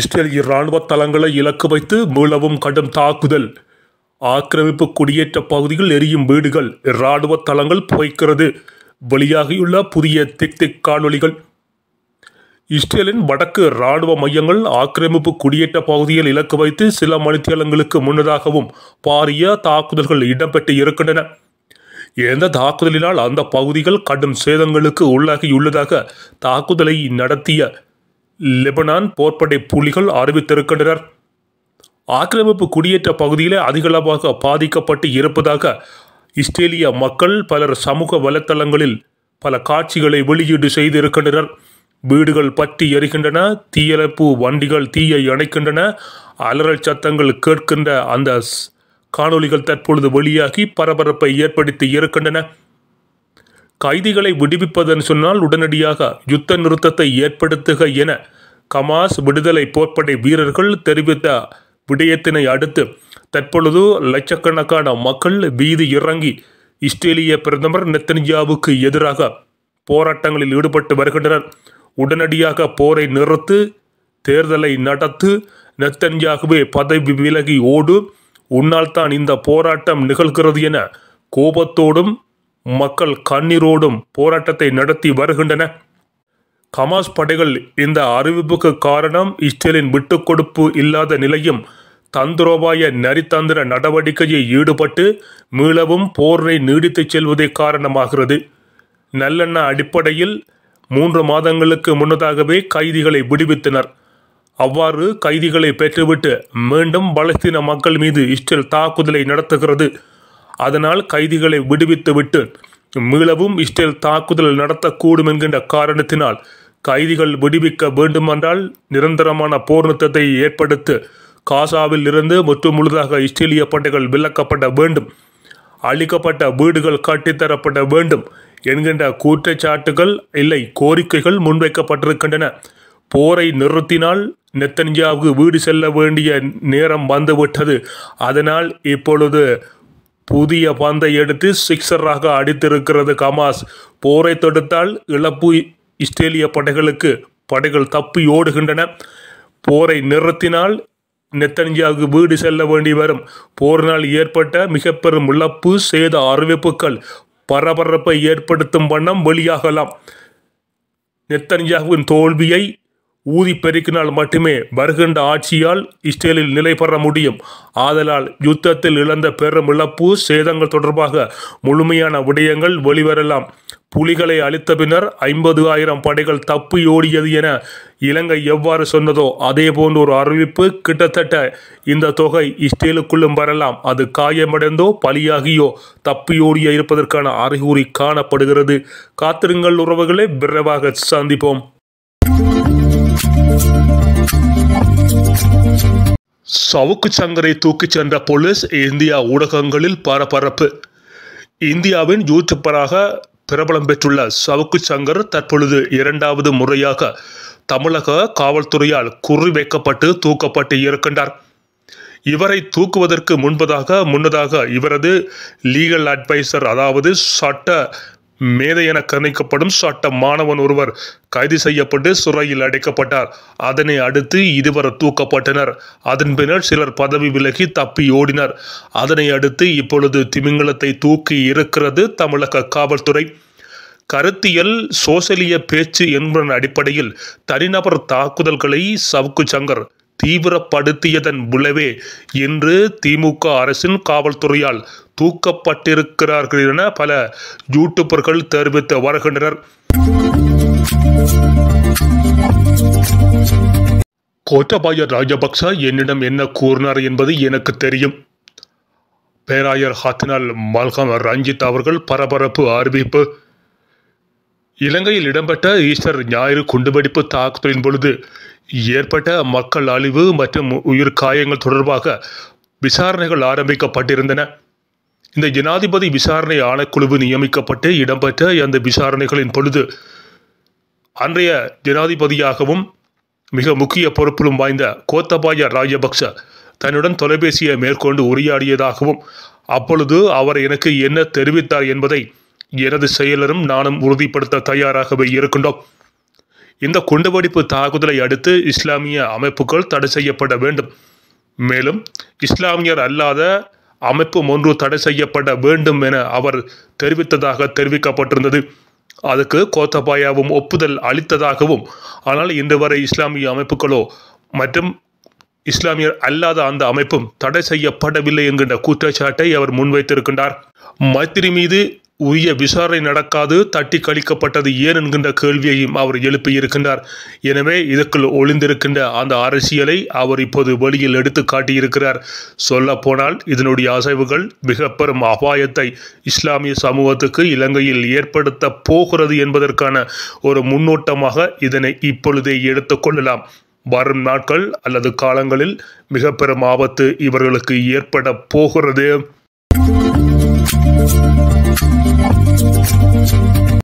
இஸ்ரேலிய இராணுவ தளங்களை இலக்கு வைத்து மூலவும் கடும் தாக்குதல் ஆக்கிரமிப்பு குடியேற்ற பகுதியில் எரியும் வீடுகள் இராணுவ தளங்கள் புகைக்கிறது வெளியாகியுள்ள புதிய திக் திக் காணொலிகள் இஸ்ரேலின் வடக்கு இராணுவ மையங்கள் ஆக்கிரமிப்பு குடியேற்ற பகுதியில் இலக்கு வைத்து சில மணித்தியாலங்களுக்கு முன்னதாகவும் பாரிய தாக்குதல்கள் இடம்பெற்று இருக்கின்றன எந்த தாக்குதலினால் அந்த பகுதிகள் கடும் சேதங்களுக்கு உள்ளாகியுள்ளதாக தாக்குதலை நடத்திய லெபனான் போர்ப்படை புலிகள் அறிவித்திருக்கின்றனர் ஆக்கிரமிப்பு குடியேற்ற பகுதியிலே அதிகளவாக பாதிக்கப்பட்டு இருப்பதாக இஸ்ரேலிய மக்கள் பலர் சமூக வலைத்தளங்களில் பல காட்சிகளை வெளியீடு செய்திருக்கின்றனர் வீடுகள் பற்றி எறிகின்றன தீயணைப்பு வண்டிகள் தீயை அணைக்கின்றன அலறல் சத்தங்கள் கேட்கின்ற அந்த காணொலிகள் தற்பொழுது வெளியாகி பரபரப்பை ஏற்படுத்தி இருக்கின்றன கைதிகளை விடுவிப்பதன் சொன்னால் உடனடியாக யுத்த நிறுத்தத்தை ஏற்படுத்துக என கமாஸ் விடுதலை போர்ப்படை வீரர்கள் தெரிவித்த விடயத்தினை அடுத்து தற்பொழுது லட்சக்கணக்கான மக்கள் வீதி இறங்கி இஸ்ரேலிய பிரதமர் நெத்தன்யாவுக்கு எதிராக போராட்டங்களில் ஈடுபட்டு வருகின்றனர் உடனடியாக போரை நிறுத்து தேர்தலை நடத்து நெத்தன்யாகவே பதவி விலகி ஓடு உன்னால் தான் இந்த போராட்டம் நிகழ்கிறது என கோபத்தோடும் மக்கள் கண்ணீரோடும் போராட்டத்தை நடத்தி வருகின்றன கமாஸ் படைகள் இந்த அறிவிப்புக்கு காரணம் இஸ்ரேலின் விட்டுக்கொடுப்பு இல்லாத நிலையும் தந்திரோபாய நரித்தந்திர நடவடிக்கையில் ஈடுபட்டு மீளவும் போரை நீடித்துச் செல்வதே காரணமாகிறது நல்லெண்ண அடிப்படையில் மூன்று மாதங்களுக்கு முன்னதாகவே கைதிகளை விடுவித்தனர் அவ்வாறு கைதிகளை பெற்றுவிட்டு மீண்டும் பலஸ்தீன மக்கள் மீது இஸ்ரேல் தாக்குதலை நடத்துகிறது அதனால் கைதிகளை விடுவித்துவிட்டு மீளவும் இஸ்ரேல் தாக்குதல் நடத்தக்கூடும் என்கின்ற காரணத்தினால் கைதிகள் விடுவிக்க வேண்டுமென்றால் நிரந்தரமான போர் நிறுத்தத்தை ஏற்படுத்த காசாவில் இருந்து மற்றும் முழுதாக இஸ்ரேலிய பட்டைகள் விலக்கப்பட வேண்டும் அளிக்கப்பட்ட வீடுகள் கட்டித்தரப்பட வேண்டும் என்கின்ற குற்றச்சாட்டுகள் இல்லை கோரிக்கைகள் முன்வைக்கப்பட்டிருக்கின்றன போரை நிறுத்தினால் நெத்தன்ஜாவுக்கு வீடு செல்ல வேண்டிய நேரம் வந்துவிட்டது அதனால் இப்பொழுது புதிய பந்தை எடுத்து சிக்ஸராக அடித்திருக்கிறது கமாஸ் போரை தொடுத்தால் இழப்பு இஸ்ரேலிய படைகளுக்கு படைகள் தப்பி ஓடுகின்றன போரை நிறுத்தினால் நெத்தன்யாவுக்கு வீடு செல்ல வேண்டி வரும் போரினால் ஏற்பட்ட மிக பெரும் இழப்பு சேத அறிவிப்புகள் பரபரப்பை ஏற்படுத்தும் வண்ணம் வெளியாகலாம் நெத்தன்யாவின் தோல்வியை ஊதி பெருக்கினால் மட்டுமே வருகின்ற ஆட்சியால் இஸ்ரேலில் நிலை பெற முடியும் ஆதலால் யுத்தத்தில் இழந்த பெரும் இழப்பு சேதங்கள் தொடர்பாக முழுமையான விடயங்கள் வெளிவரலாம் புலிகளை அழித்த பின்னர் ஐம்பது ஆயிரம் படைகள் தப்பு ஓடியது என இலங்கை எவ்வாறு சொன்னதோ அதே போன்ற ஒரு அறிவிப்பு கிட்டத்தட்ட இந்த தொகை இஸ்ரேலுக்குள்ளும் வரலாம் அது காயமடைந்தோ பலியாகியோ தப்பியோடிய இருப்பதற்கான அறிகுறி காணப்படுகிறது காத்திருங்கள் உறவுகளை விரைவாக சந்திப்போம் சவுக்கு சங்கரை தூக்கிச் சென்ற போலீஸ் இந்தியா ஊடகங்களில் பரபரப்பு இந்தியாவின் யூடியூப்பராக பிரபலம் பெற்றுள்ள சவுக்கு சங்கர் தற்பொழுது இரண்டாவது முறையாக தமிழக காவல்துறையால் குறிவைக்கப்பட்டு தூக்கப்பட்டு இருக்கின்றார் இவரை தூக்குவதற்கு முன்பதாக முன்னதாக இவரது லீகல் அட்வைசர் அதாவது சட்ட மேதை என கணிக்கப்படும் சட்ட மாணவன் ஒருவர் கைது செய்யப்பட்டு சிறையில் அடைக்கப்பட்டார் அதனை அடுத்து இருவர் தூக்கப்பட்டனர் அதன் பின்னர் சிலர் பதவி விலகி தப்பி ஓடினர் அதனை அடுத்து இப்பொழுது திமிங்கலத்தை தூக்கி இருக்கிறது தமிழக காவல்துறை கருத்தியல் சோசலிய பேச்சு என்பதன் அடிப்படையில் தனிநபர் தாக்குதல்களை சவுக்கு சங்கர் தீவிரப்படுத்தியதன் விளைவே என்று திமுக அரசின் காவல்துறையால் தூக்கப்பட்டிருக்கிறார்கள் என பல யூடியூபர்கள் தெரிவித்து வருகின்றனர் கோட்டபாய ராஜபக்ச என்னிடம் என்ன கூறினார் என்பது எனக்கு தெரியும் பேராயர் ஹத்னால் மல்கம் ரஞ்சித் அவர்கள் பரபரப்பு அறிவிப்பு இலங்கையில் இடம்பெற்ற ஈஸ்டர் ஞாயிறு குண்டுவெடிப்பு தாக்குதலின் பொழுது ஏற்பட்ட மக்கள் அழிவு மற்றும் உயிர் காயங்கள் தொடர்பாக விசாரணைகள் ஆரம்பிக்கப்பட்டிருந்தன இந்த ஜனாதிபதி விசாரணை ஆணைக்குழுவு நியமிக்கப்பட்டு இடம்பெற்ற அந்த விசாரணைகளின் பொழுது அன்றைய ஜனாதிபதியாகவும் மிக முக்கிய பொறுப்பிலும் வாய்ந்த கோத்தபாய ராஜபக்ச தன்னுடன் தொலைபேசியை மேற்கொண்டு உரையாடியதாகவும் அப்பொழுது அவர் எனக்கு என்ன தெரிவித்தார் என்பதை எனது செயலரும் நானும் உறுதிப்படுத்த தயாராகவே இருக்கின்றோம் இந்த குண்டுவெடிப்பு தாக்குதலை அடுத்து இஸ்லாமிய அமைப்புகள் தடை செய்யப்பட வேண்டும் மேலும் இஸ்லாமியர் அல்லாத அமைப்பு ஒன்று தடை செய்யப்பட வேண்டும் என அவர் தெரிவித்ததாக தெரிவிக்கப்பட்டிருந்தது அதுக்கு கோத்தபாயாவும் ஒப்புதல் அளித்ததாகவும் ஆனால் இன்று வரை இஸ்லாமிய அமைப்புகளோ மற்றும் இஸ்லாமியர் அல்லாத அந்த அமைப்பும் தடை செய்யப்படவில்லை என்கின்ற குற்றச்சாட்டை அவர் முன்வைத்திருக்கின்றார் மைத்திரி மீது உரிய விசாரணை நடக்காது தட்டி கழிக்கப்பட்டது ஏன் என்கின்ற கேள்வியையும் அவர் எழுப்பியிருக்கின்றார் எனவே இதற்குள் ஒளிந்திருக்கின்ற அந்த அரசியலை அவர் இப்போது வெளியில் எடுத்து காட்டியிருக்கிறார் சொல்லப்போனால் இதனுடைய அசைவுகள் மிக பெரும் அபாயத்தை இஸ்லாமிய சமூகத்துக்கு இலங்கையில் ஏற்படுத்த போகிறது என்பதற்கான ஒரு முன்னோட்டமாக இதனை இப்பொழுதே எடுத்துக்கொள்ளலாம் வரும் நாட்கள் அல்லது காலங்களில் மிக பெரும் ஆபத்து இவர்களுக்கு ஏற்பட போகிறது ¡Gracias!